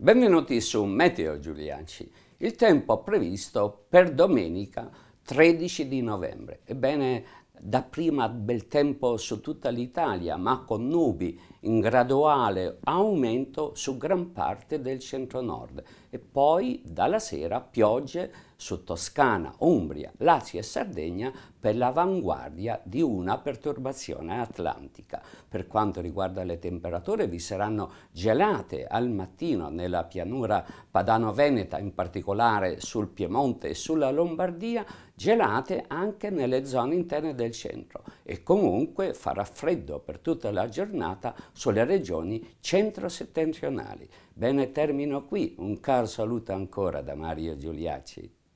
Benvenuti su Meteo Giulianci. Il tempo previsto per domenica 13 di novembre. Ebbene, dapprima bel tempo su tutta l'Italia, ma con nubi in graduale aumento su gran parte del centro-nord e poi dalla sera piogge su Toscana, Umbria, Lazio e Sardegna per l'avanguardia di una perturbazione atlantica. Per quanto riguarda le temperature vi saranno gelate al mattino nella pianura padano-veneta, in particolare sul Piemonte e sulla Lombardia, gelate anche nelle zone interne del centro e comunque farà freddo per tutta la giornata sulle regioni centro-settentrionali. Bene, termino qui. Un caro saluto ancora da Mario Giuliacci.